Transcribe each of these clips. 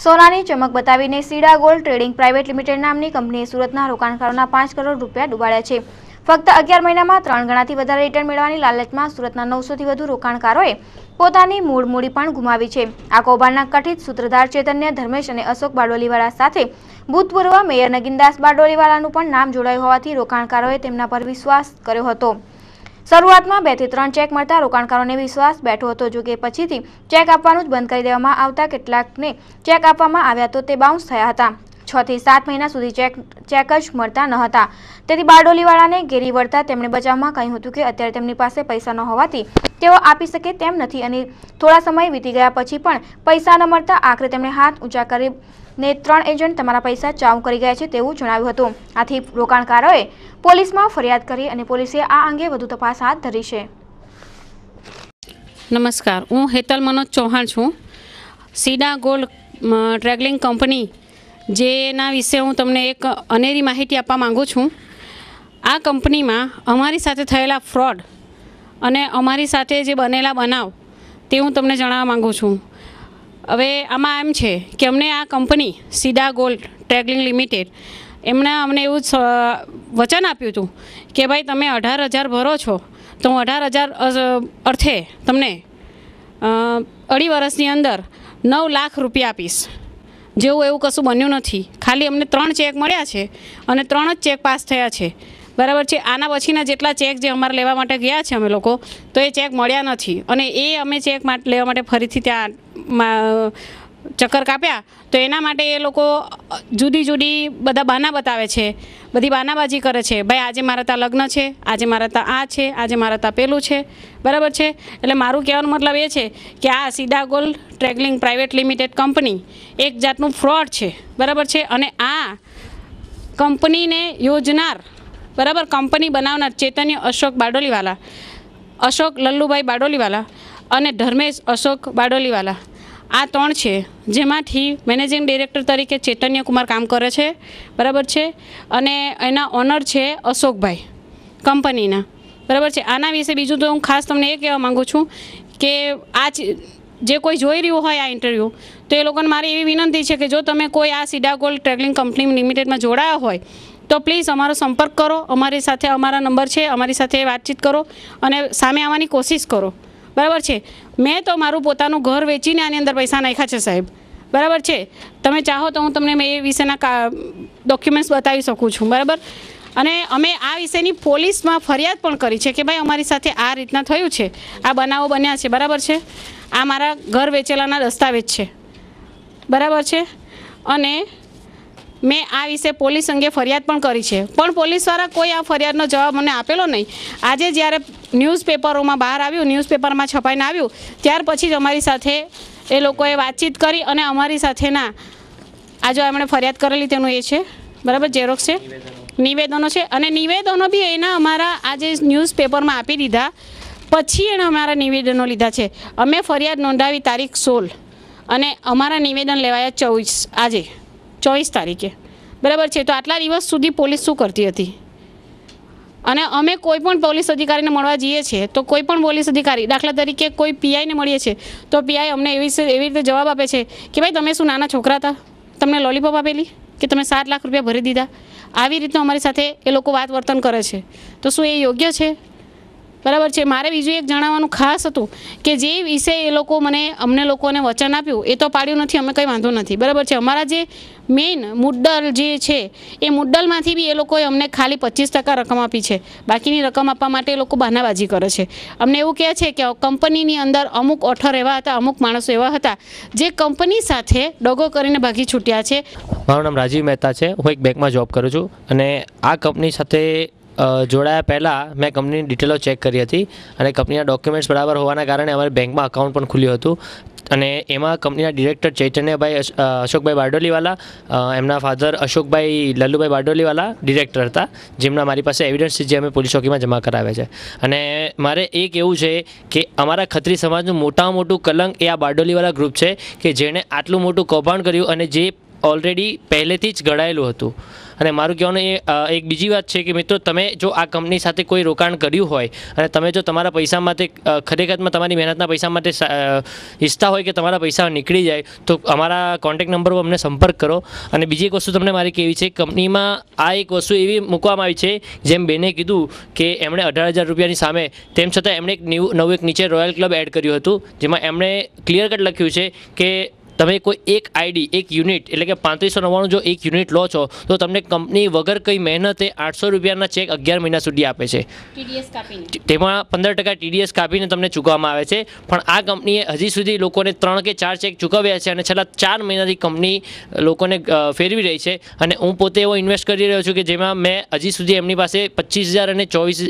સોનાની ચમક બતાવીને સીડા ગોલ્ડ ટ્રેડિંગ પ્રાઇવેટ લિમિટેડ નામની કંપનીએ સુરતના રોકાણકારોના પાંચ કરોડ રૂપિયા ડૂબાડ્યા છે ફક્ત અગિયાર મહિનામાં ત્રણ ગણાથી વધારે રિટર્ન મેળવવાની લાલચમાં સુરતના નવસોથી વધુ રોકાણકારોએ પોતાની મૂળ મૂડી પણ ગુમાવી છે આ કૌભાંડના કઠિત સૂત્રધાર ચૈતન્ય ધર્મેશ અને અશોક બારડોલીવાળા સાથે ભૂતપૂર્વ મેયર નગીનદાસ બારડોલીવાળાનું પણ નામ જોડાયું હોવાથી રોકાણકારોએ તેમના પર વિશ્વાસ કર્યો હતો શરૂઆતમાં બેથી ત્રણ ચેક મળતા રોકાણકારોને વિશ્વાસ બેઠો હતો જો કે પછીથી ચેક આપવાનું જ બંધ કરી દેવામાં આવતા કેટલાકને ચેક આપવામાં આવ્યા તો તે બાઉન્સ થયા હતા છ થી સાત મહિના સુધી ચેક ચેક જ મળતા ન હતા તેથી બારડોલીવાળાને ઘેરી વળતા તેમણે બચાવમાં કહ્યું હતું કે અત્યારે તેમની પાસે પૈસા ન હોવાથી તેઓ આપી શકે તેમ નથી અને થોડા સમય વીતી ગયા પછી પણ પૈસા ન મળતા આખરે તેમણે હાથ ઊંચા કરી ને ત્રણ એજન્ટ તમારા પૈસા ચાઉ કરી ગયા છે તેવું જણાવ્યું હતું આથી રોકાણકારોએ પોલીસમાં ફરિયાદ કરી અને પોલીસે આ અંગે વધુ તપાસ હાથ ધરી છે નમસ્કાર હું હેતલ મનોજ ચૌહાણ છું સીડા ગોલ્ડ ટ્રેગલિંગ કંપની જેના વિશે હું તમને એક અનેરી માહિતી આપવા માગું છું આ કંપનીમાં અમારી સાથે થયેલા ફ્રોડ અને અમારી સાથે જે બનેલા બનાવ તે હું તમને જણાવવા માગું છું હવે આમાં એમ છે કે અમને આ કંપની સીડા ગોલ્ડ ટ્રેગલિંગ લિમિટેડ એમણે અમને એવું વચન આપ્યું હતું કે ભાઈ તમે અઢાર હજાર ભરો છો તો હું અઢાર હજાર અર્થે તમને અઢી વર્ષની અંદર નવ લાખ રૂપિયા આપીશ જેવું એવું કશું બન્યું નથી ખાલી અમને ત્રણ ચેક મળ્યા છે અને ત્રણ જ ચેક પાસ થયા છે બરાબર છે આના પછીના જેટલા ચેક જે અમારે લેવા માટે ગયા છે અમે લોકો તો એ ચેક મળ્યા નથી અને એ અમે ચેક માટે લેવા માટે ફરીથી ત્યાં ચક્કર કાપ્યા તો એના માટે એ લોકો જુદી જુદી બધા બાના બતાવે છે બધી બાનાબાજી કરે છે ભાઈ આજે મારા ત્યાં લગ્ન છે આજે મારા ત્યાં આ છે આજે મારા ત્યાં પેલું છે બરાબર છે એટલે મારું કહેવાનો મતલબ એ છે કે આ સીધા ગોલ્ડ ટ્રેગલિંગ પ્રાઇવેટ લિમિટેડ કંપની એક જાતનું ફ્રોડ છે બરાબર છે અને આ કંપનીને યોજનાર બરાબર કંપની બનાવનાર ચેતન્ય અશોક બારડોલીવાલા અશોક લલ્લુભાઈ બારડોલીવાલા અને ધર્મેશ અશોક બારડોલીવાલા આ ત્રણ છે જેમાંથી મેનેજિંગ ડિરેક્ટર તરીકે ચેતન્ય કુમાર કામ કરે છે બરાબર છે અને એના ઓનર છે અશોકભાઈ કંપનીના બરાબર છે આના વિશે બીજું તો હું ખાસ તમને એ કહેવા માગું છું કે આ જે કોઈ જોઈ રહ્યું હોય આ ઇન્ટરવ્યૂ તો એ લોકોને મારી એવી વિનંતી છે કે જો તમે કોઈ આ સીડા ગોલ્ડ ટ્રેવલિંગ કંપની લિમિટેડમાં જોડાયા હોય તો પ્લીઝ અમારો સંપર્ક કરો અમારી સાથે અમારા નંબર છે અમારી સાથે વાતચીત કરો અને સામે આવવાની કોશિશ કરો બરાબર છે મેં તો મારું પોતાનું ઘર વેચીને આની અંદર પૈસા નાખ્યા છે સાહેબ બરાબર છે તમે ચાહો તો હું તમને મેં એ વિશેના ડોક્યુમેન્ટ્સ બતાવી શકું છું બરાબર અને અમે આ વિશેની પોલીસમાં ફરિયાદ પણ કરી છે કે ભાઈ અમારી સાથે આ રીતના થયું છે આ બનાવો બન્યા છે બરાબર છે આ મારા ઘર વેચેલાના દસ્તાવેજ છે બરાબર છે અને મેં આ વિશે પોલીસ અંગે ફરિયાદ પણ કરી છે પણ પોલીસવાળા કોઈ આ ફરિયાદનો જવાબ મને આપેલો નહીં આજે જ્યારે ન્યૂઝપેપરોમાં બહાર આવ્યું ન્યૂઝપેપરમાં છપાઈને આવ્યું ત્યાર પછી જ અમારી સાથે એ લોકોએ વાતચીત કરી અને અમારી સાથેના આ જો એમણે ફરિયાદ કરેલી તેનું એ છે બરાબર ઝેરોક્ષ છે નિવેદનો છે અને નિવેદનો બી એના અમારા આજે ન્યૂઝપેપરમાં આપી દીધા પછી એણે અમારા નિવેદનો લીધા છે અમે ફરિયાદ નોંધાવી તારીખ સોળ અને અમારા નિવેદન લેવાયા ચોવીસ આજે ચોવીસ તારીખે બરાબર છે તો આટલા દિવસ સુધી પોલીસ શું કરતી હતી અને અમે કોઈ પણ પોલીસ અધિકારીને મળવા જઈએ છીએ તો કોઈ પણ પોલીસ અધિકારી દાખલા તરીકે કોઈ પીઆઈને મળીએ છીએ તો પીઆઈ અમને એવી એવી રીતે જવાબ આપે છે કે ભાઈ તમે શું નાના છોકરા હતા તમને લોલીપોપ આપેલી કે તમે સાત લાખ રૂપિયા ભરી દીધા આવી રીતનું અમારી સાથે એ લોકો વાત વર્તન કરે છે તો શું એ યોગ્ય છે બરાબર છે મારે બીજું એક જણાવવાનું ખાસ હતું કે જે વિષય એ લોકો મને અમને લોકોને વચન આપ્યું એ તો પાડ્યું નથી અમે કંઈ વાંધો નથી બરાબર છે અમારા જે મેઇન મુડ્ડલ જે છે એ મુડ્ડલમાંથી બી એ લોકોએ અમને ખાલી પચીસ ટકા રકમ આપી છે બાકીની રકમ આપવા માટે એ લોકો બહાનાબાજી કરે છે અમને એવું કહે છે કે કંપનીની અંદર અમુક ઓઠર એવા હતા અમુક માણસો એવા હતા જે કંપની સાથે ડોગો કરીને ભાગી છૂટ્યા છે મારું નામ રાજીવ મહેતા છે હું એક બેંકમાં જોબ કરું છું અને આ કંપની સાથે જોડાયા પહેલાં મેં કંપનીની ડિટેલો ચેક કરી હતી અને કંપનીના ડોક્યુમેન્ટ્સ બરાબર હોવાના કારણે અમારે બેંકમાં અકાઉન્ટ પણ ખુલ્યું હતું અને એમાં કંપનીના ડિરેક્ટર ચૈતન્યભાઈ અશોકભાઈ બારડોલીવાલા એમના ફાધર અશોકભાઈ લલ્લુભાઈ બારડોલીવાલા ડિરેક્ટર હતા જેમના મારી પાસે એવિડન્સ જે અમે પોલીસ ચોકીમાં જમા કરાવ્યા છે અને મારે એક એવું છે કે અમારા ખત્રી સમાજનું મોટામાં મોટું કલંક એ આ બારડોલીવાલા ગ્રુપ છે કે જેણે આટલું મોટું કૌભાંડ કર્યું અને જે ઓલરેડી પહેલેથી જ ઘડાયેલું હતું અને મારું કહેવાનું એ એક બીજી વાત છે કે મિત્રો તમે જો આ કંપની સાથે કોઈ રોકાણ કર્યું હોય અને તમે જો તમારા પૈસા માટે ખરેખરમાં તમારી મહેનતના પૈસા માટે ઈચ્છતા હોય કે તમારા પૈસા નીકળી જાય તો અમારા કોન્ટેક નંબર પર અમને સંપર્ક કરો અને બીજી એક વસ્તુ તમને મારી કહેવી છે કંપનીમાં આ એક વસ્તુ એવી મૂકવામાં આવી છે જેમ બેને કીધું કે એમણે અઢાર હજાર રૂપિયાની સામે તેમ છતાં એમણે એક નવું એક નીચે રોયલ ક્લબ એડ કર્યું હતું જેમાં એમણે ક્લિયર કટ લખ્યું છે કે તમે કોઈ એક આઈડી એક યુનિટ એટલે કે પાંત્રીસો નવ્વાણું જો એક યુનિટ લો છો તો તમને કંપની વગર કઈ મહેનતે આઠસો રૂપિયાના ચેક અગિયાર મહિના સુધી આપે છે તેમાં પંદર ટકા ટીડીએસ કાપીને તમને ચૂકવવામાં આવે છે પણ આ કંપનીએ હજી સુધી લોકોને ત્રણ કે ચાર ચેક ચૂકવ્યા છે અને છેલ્લા ચાર મહિનાથી કંપની લોકોને ફેરવી રહી છે અને હું પોતે એવો ઇન્વેસ્ટ કરી રહ્યો છું કે જેમાં મેં હજી સુધી એમની પાસે પચીસ હજાર અને ચોવીસ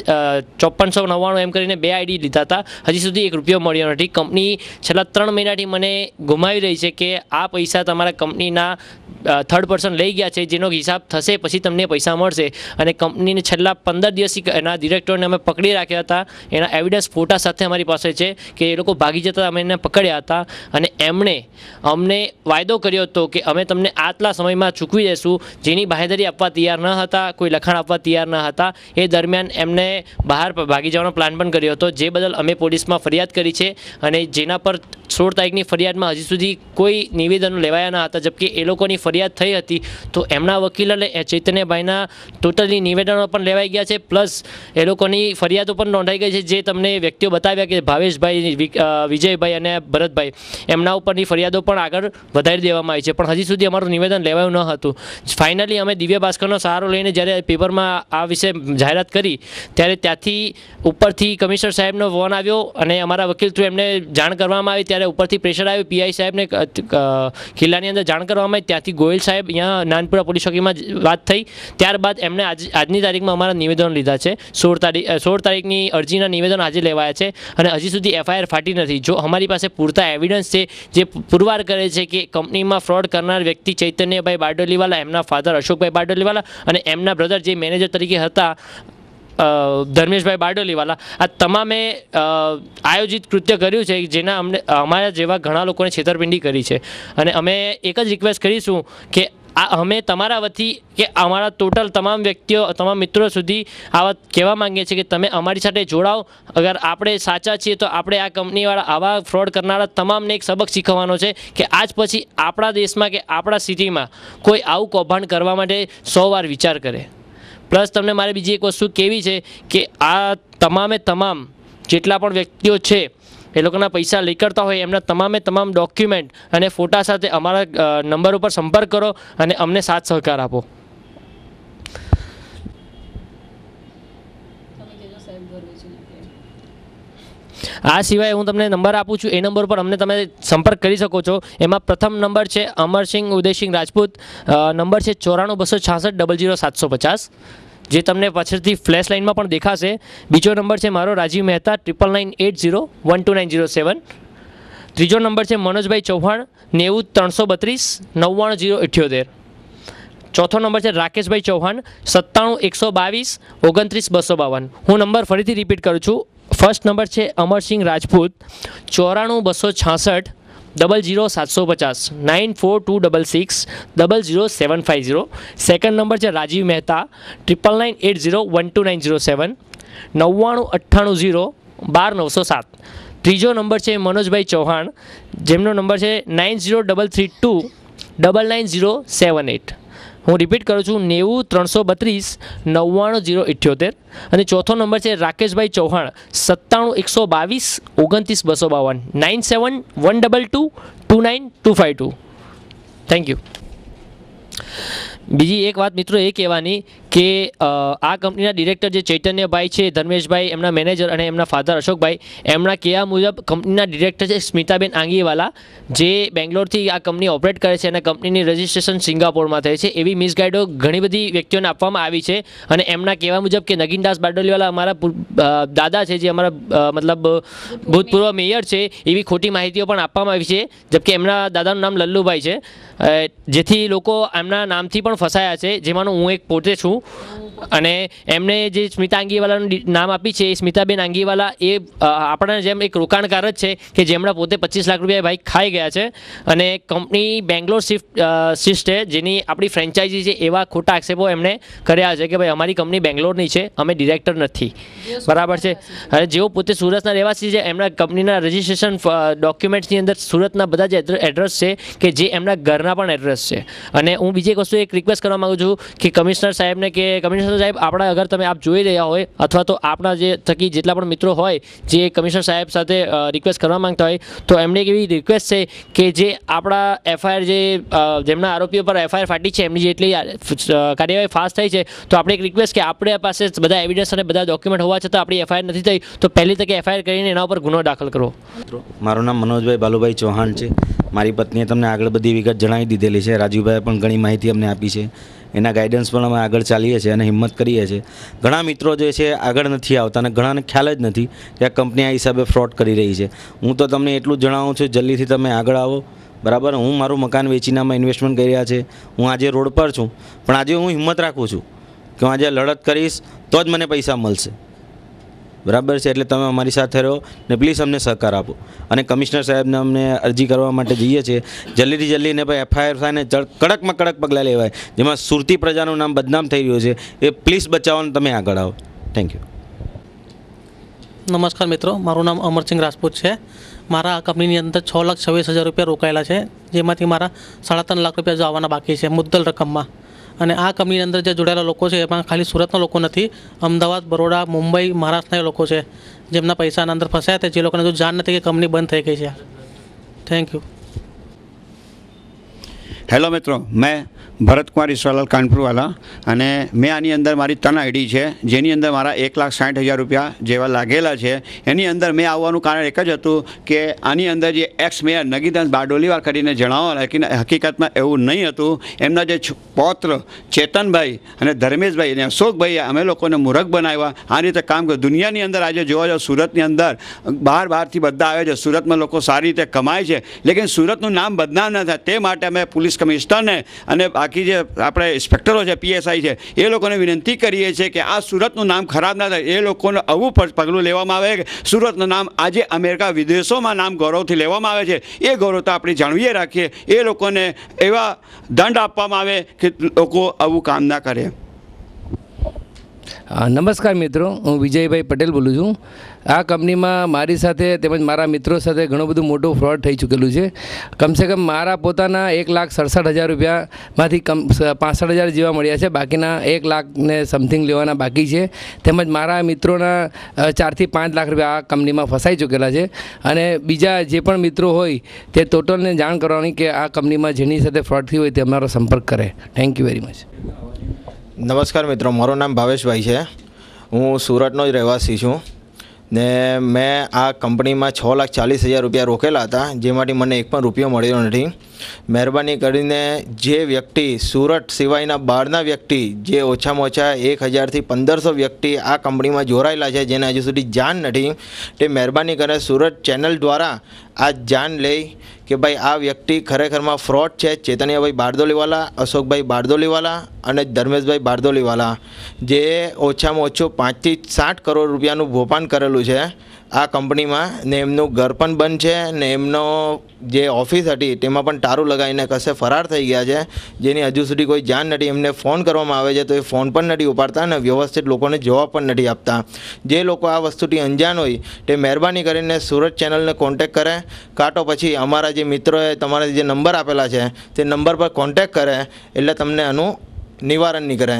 ચોપ્પનસો નવ્વાણું એમ કરીને બે આઈડી લીધા હતા હજી સુધી એક રૂપિયો મળ્યો નથી કંપની છેલ્લા ત્રણ મહિનાથી મને ગુમાવી રહી છે કે આ પૈસા તમારા કંપનીના થર્ડ પર્સન લઈ ગયા છે જેનો હિસાબ થશે પછી તમને પૈસા મળશે અને કંપનીને છેલ્લા પંદર દિવસથી એના ડિરેક્ટરને અમે પકડી રાખ્યા હતા એના એવિડન્સ ફોટા સાથે અમારી પાસે છે કે એ લોકો ભાગી જતા અમે એને પકડ્યા હતા અને એમણે અમને વાયદો કર્યો હતો કે અમે તમને આટલા સમયમાં ચૂકવી દઈશું જેની બાહેધરી આપવા તૈયાર ન હતા કોઈ લખાણ આપવા તૈયાર ન હતા એ દરમિયાન એમને બહાર ભાગી જવાનો પ્લાન પણ કર્યો હતો જે બદલ અમે પોલીસમાં ફરિયાદ કરી છે અને જેના પર સોળ તારીખની ફરિયાદમાં હજી સુધી કોઈ નિવેદનો લેવાયા ન હતા જબકि એ લોકોની ફરિયાદ થઈ હતી તો એમના વકીલ અને ચૈતન્યભાઈના ટોટલી નિવેદનો પણ લેવાઈ ગયા છે પ્લસ એ લોકોની ફરિયાદો પણ નોંધાઈ ગઈ છે જે તમને વ્યક્તિઓ બતાવ્યા કે ભાવેશભાઈ વિજયભાઈ અને ભરતભાઈ એમના ઉપરની ફરિયાદો પણ આગળ વધારી દેવામાં આવી છે પણ હજી સુધી અમારું નિવેદન લેવાયું ન હતું ફાઇનલી અમે દિવ્ય ભાસ્કરનો સહારો લઈને જ્યારે પેપરમાં આ વિશે જાહેરાત કરી ત્યારે ત્યાંથી ઉપરથી કમિશનર સાહેબનો ફોન આવ્યો અને અમારા વકીલ થ્રુ એમને જાણ કરવામાં આવી ત્યારે જ્યારે ઉપરથી પ્રેશર આવ્યું પીઆઈ સાહેબને કિલ્લાની અંદર જાણ કરવામાં આવી ત્યાંથી ગોયલ સાહેબ અહીંયા નાનપુરા પોલીસ ચોકીમાં વાત થઈ ત્યારબાદ એમણે આજ આજની તારીખમાં અમારા નિવેદન લીધા છે સોળ તારીખ સોળ તારીખની અરજીના નિવેદન આજે લેવાયા છે અને હજી સુધી એફઆઈઆર ફાટી નથી જો અમારી પાસે પૂરતા એવિડન્સ છે જે પુરવાર કરે છે કે કંપનીમાં ફ્રોડ કરનાર વ્યક્તિ ચૈતન્યભાઈ બારડોલીવાલા એમના ફાધર અશોકભાઈ બારડોલીવાલા અને એમના બ્રધર જે મેનેજર તરીકે હતા ધર્મેશભાઈ બારડોલીવાલા આ તમામે આયોજિત કૃત્ય કર્યું છે જેના અમને અમારા જેવા ઘણા લોકોને છેતરપિંડી કરી છે અને અમે એક જ રિક્વેસ્ટ કરીશું કે આ અમે તમારા વતી કે અમારા ટોટલ તમામ વ્યક્તિઓ તમામ મિત્રો સુધી આ વાત કહેવા માંગીએ છીએ કે તમે અમારી સાથે જોડાઓ અગર આપણે સાચા છીએ તો આપણે આ કંપનીવાળા આવા ફ્રોડ કરનારા તમામને એક સબક શીખવવાનો છે કે આજ પછી આપણા દેશમાં કે આપણા સિટીમાં કોઈ આવું કૌભાંડ કરવા માટે સો વાર વિચાર કરે પ્લસ તમને મારે બીજી એક વસ્તુ કેવી છે કે આ તમામે તમામ જેટલા પણ વ્યક્તિઓ છે એ લોકોના પૈસા લઈ કરતા હોય એમના તમામે તમામ ડોક્યુમેન્ટ અને ફોટા સાથે અમારા નંબર ઉપર સંપર્ક કરો અને અમને સાથ સહકાર આપો આ સિવાય હું તમને નંબર આપું છું એ નંબર પર અમને તમે સંપર્ક કરી શકો છો એમાં પ્રથમ નંબર છે અમરસિંહ ઉદયસિંહ રાજપૂત નંબર છે ચોરાણું બસો છાસઠ ડબલ જીરો સાતસો પચાસ જે તમને પાછળથી ફ્લેશ લાઇનમાં પણ દેખાશે બીજો નંબર છે મારો Rajiv Mehta triple nine eight zero one two nine zero seven ત્રીજો નંબર છે મનોજભાઈ ચૌહાણ નેવું ત્રણસો બત્રીસ નવ્વાણું ઝીરો ઇઠ્યોતેર ચોથો નંબર છે રાકેશભાઈ ચૌહાણ સત્તાણું એકસો બાવીસ ઓગણત્રીસ બસો બાવન હું નંબર ફરીથી રિપીટ કરું છું ફર્સ્ટ નંબર છે અમરસિંહ રાજપૂત ચોરાણું બસો છાસઠ ડબલ ઝીરો સાતસો પચાસ nine four two double six double zero seven five zero second number છે Rajiv Mehta triple nine eight zero one two nine zero seven નવ્વાણું અઠ્ઠાણું ઝીરો બાર નવસો સાત ત્રીજો નંબર છે મનોજભાઈ ચૌહાણ જેમનો નંબર છે nine zero double three two double nine zero seven eight હું રિપીટ કરું છું નેવું ત્રણસો બત્રીસ નવ્વાણું જીરો ઇઠ્યોતેર અને ચોથો નંબર છે રાકેશભાઈ ચૌહાણ સત્તાણું એકસો બાવીસ ઓગણત્રીસ બસો બાવન nine seven one double two two nine two five two thank you બીજી એક વાત મિત્રો એ કહેવાની કે આ કંપનીના ડિરેક્ટર જે ચૈતન્યભાઈ છે ધર્મેશભાઈ એમના મેનેજર અને એમના ફાધર અશોકભાઈ એમના કહેવા મુજબ કંપનીના ડિરેક્ટર છે સ્મિતાબેન આંગીવાલા જે બેંગ્લોરથી આ કંપની ઓપરેટ કરે છે અને કંપનીની રજિસ્ટ્રેશન સિંગાપોરમાં થાય છે એવી મિસગાઈડો ઘણી બધી વ્યક્તિઓને આપવામાં આવી છે અને એમના કહેવા મુજબ કે નગીનદાસ બારડોલીવાલા અમારા દાદા છે જે અમારા મતલબ ભૂતપૂર્વ મેયર છે એવી ખોટી માહિતીઓ પણ આપવામાં આવી છે જબકે એમના દાદાનું નામ લલ્લુભાઈ છે જેથી લોકો એમના નામથી પણ ફસાયા છે જેમાંનો હું એક પોતે છું અને એમણે જે સ્મિતા આંગીવાલાનું નામ આપી છે એ સ્મિતાબેન આંગીવાલા એ આપણા જેમ એક રોકાણકાર જ છે કે જેમણે પોતે પચીસ લાખ રૂપિયા બાઇક ખાઈ ગયા છે અને કંપની બેંગ્લોર શિફ્ટ શિફ્ટ છે જેની આપણી ફ્રેન્ચાઇઝી છે એવા ખોટા આક્ષેપો એમણે કર્યા છે કે ભાઈ અમારી કંપની બેંગ્લોરની છે અમે ડિરેક્ટર નથી બરાબર છે અને જેઓ પોતે સુરતના રહેવાસી છે એમના કંપનીના રજિસ્ટ્રેશન ડોક્યુમેન્ટ્સની અંદર સુરતના બધા જ એડ્રેસ છે કે જે એમના ઘરના પણ એડ્રેસ છે અને હું બીજી એક વસ્તુ એક રિક્વેસ્ટ કરવા માગું છું કે કમિશનર સાહેબને કે કમિશનર સાથે સાહેબ આપણા અગર તમે આપ જોઈ રહ્યા હોય અથવા તો આપણા જે થકી જેટલા પણ મિત્રો હોય જે કમિશનર સાહેબ સાથે રિક્વેસ્ટ કરવા માંગતા હોય તો એમની એવી રિક્વેસ્ટ છે કે જે આપણા એફઆઈઆર જે જેમના આરોપીઓ પર એફઆઈઆર ફાટી છે એમની જેટલી કાર્યવાહી ફાસ્ટ થઈ છે તો આપણે એક રિક્વેસ્ટ કે આપણે પાસે બધા એવિડન્સ અને બધા ડોક્યુમેન્ટ હોવા છતાં આપણી એફઆઈઆર નથી થઈ તો પહેલી તકે એફઆઈઆર કરીને એના ઉપર ગુનો દાખલ કરો મારું નામ મનોજભાઈ બાલુભાઈ ચૌહાણ છે મારી પત્નીએ તમને આગળ બધી વિગત જણાવી દીધેલી છે રાજુભાઈએ પણ ઘણી માહિતી અમને આપી છે એના ગાઈડન્સ પણ અમે આગળ ચાલીએ છીએ અને હિંમત કરીએ છીએ ઘણા મિત્રો જે છે આગળ નથી આવતા અને ઘણાને ખ્યાલ જ નથી કે આ કંપની આ હિસાબે ફ્રોડ કરી રહી છે હું તો તમને એટલું જણાવું છું જલ્દીથી તમે આગળ આવો બરાબર હું મારું મકાન વેચીનામાં ઇન્વેસ્ટમેન્ટ કરી રહ્યા છે હું આજે રોડ પર છું પણ આજે હું હિંમત રાખું છું કે હું આજે લડત કરીશ તો જ મને પૈસા મળશે બરાબર છે એટલે તમે અમારી સાથે રહો ને પ્લીઝ અમને સહકાર આપો અને કમિશનર સાહેબને અમને અરજી કરવા માટે જઈએ છીએ જલ્દીથી જલ્દી ને ભાઈ એફઆઈઆર થાય કડકમાં કડક પગલાં લેવાય જેમાં સુરતી પ્રજાનું નામ બદનામ થઈ રહ્યું છે એ પ્લીઝ બચાવવાનું તમે આગળ આવો થેન્ક યુ નમસ્કાર મિત્રો મારું નામ અમરસિંહ રાજપૂત છે મારા કંપનીની અંદર છ લાખ છવ્વીસ હજાર રૂપિયા રોકાયેલા છે જેમાંથી મારા સાડા ત્રણ લાખ રૂપિયા જો આવવાના બાકી છે મુદ્દલ રકમમાં અને આ કંપનીની અંદર જે જોડાયેલા લોકો છે એમાં ખાલી સુરતના લોકો નથી અમદાવાદ બરોડા મુંબઈ મહારાષ્ટ્રના લોકો છે જેમના પૈસાના અંદર ફસાયા હતા જે લોકોને જો જાણ નથી કે કંપની બંધ થઈ ગઈ છે થેન્ક યુ હેલો મિત્રો મેં ભરતકુમાર ઈશ્વરલાલ કાનપુરવાલા અને મેં આની અંદર મારી તન આઈડી છે જેની અંદર મારા એક લાખ સાઠ હજાર રૂપિયા જેવા લાગેલા છે એની અંદર મેં આવવાનું કારણ એક જ હતું કે આની અંદર જે એક્સ મેયર નગીદાસ બારડોલીવાર કરીને જણાવવાના કે હકીકતમાં એવું નહીં હતું એમના જે પૌત્ર ચેતનભાઈ અને ધર્મેશભાઈ અને અશોકભાઈ અમે લોકોને મૂરખ બનાવ્યા આ રીતે કામ કર્યું દુનિયાની અંદર આજે જોવા જાઓ સુરતની અંદર બહાર બહારથી બધા આવે છે સુરતમાં લોકો સારી રીતે કમાય છે લેકિન સુરતનું નામ બદનામ ન થાય તે માટે અમે પોલીસ કમિશનરને અને બાકી જે આપણે ઇન્સ્પેક્ટરો છે પીએસઆઈ છે એ લોકોને વિનંતી કરીએ છીએ કે આ સુરતનું નામ ખરાબ ના થાય એ લોકોને આવું પગલું લેવામાં આવે કે સુરતનું નામ આજે અમેરિકા વિદેશોમાં નામ ગૌરવથી લેવામાં આવે છે એ ગૌરવતા આપણે જાણવીએ રાખીએ એ લોકોને એવા દંડ આપવામાં આવે કે લોકો આવું કામ ના કરે નમસ્કાર મિત્રો હું વિજયભાઈ પટેલ બોલું છું આ કંપનીમાં મારી સાથે તેમજ મારા મિત્રો સાથે ઘણું બધું મોટું ફ્રોડ થઈ ચૂકેલું છે કમસે કમ મારા પોતાના એક લાખ સડસઠ હજાર રૂપિયામાંથી કમ પાસઠ હજાર જેવા મળ્યા છે બાકીના એક લાખને સમથિંગ લેવાના બાકી છે તેમજ મારા મિત્રોના ચારથી પાંચ લાખ રૂપિયા આ કંપનીમાં ફસાઈ ચૂકેલા છે અને બીજા જે પણ મિત્રો હોય તે ટોટલને જાણ કરવાની કે આ કંપનીમાં જેની સાથે ફ્રોડ થયું હોય તે અમારો સંપર્ક કરે થેન્ક યુ વેરી મચ નમસ્કાર મિત્રો મારું નામ ભાવેશભાઈ છે હું સુરતનો જ રહેવાસી છું ને મેં આ કંપનીમાં છ લાખ ચાલીસ હજાર રૂપિયા રોકેલા હતા જેમાંથી મને એક પણ રૂપિયો મળ્યો નથી મહેરબાની કરીને જે વ્યક્તિ સુરત સિવાયના બહારના વ્યક્તિ જે ઓછામાં ઓછા એક હજારથી પંદરસો વ્યક્તિ આ કંપનીમાં જોડાયેલા છે જેને હજુ સુધી જાણ નથી તે મહેરબાની કરે સુરત ચેનલ દ્વારા આ જાણ લે કે ભાઈ આ વ્યક્તિ ખરેખરમાં ફ્રોડ છે ચેતન્યાભાઈ બારદોલીવાલા અશોકભાઈ બારદોલીવાલા અને ધર્મેશભાઈ બારદોલીવાલા જે ઓછામાં ઓછું પાંચથી સાઠ કરોડ રૂપિયાનું ભોપાન કરેલું છે આ કંપનીમાં ને એમનું ઘર પણ બંધ છે ને એમનો જે ઓફિસ હતી તેમાં પણ તારું લગાવીને કશે ફરાર થઈ ગયા છે જેની હજુ સુધી કોઈ જાણ નથી એમને ફોન કરવામાં આવે છે તો એ ફોન પણ નથી ઉપાડતા અને વ્યવસ્થિત લોકોને જવાબ પણ નથી આપતા જે લોકો આ વસ્તુથી અંજાન હોય તે મહેરબાની કરીને સુરત ચેનલને કોન્ટેક કરે કાંટો પછી અમારા જે મિત્રોએ તમારા જે નંબર આપેલા છે તે નંબર પર કોન્ટેક કરે એટલે તમને આનું નિવારણ નીકળે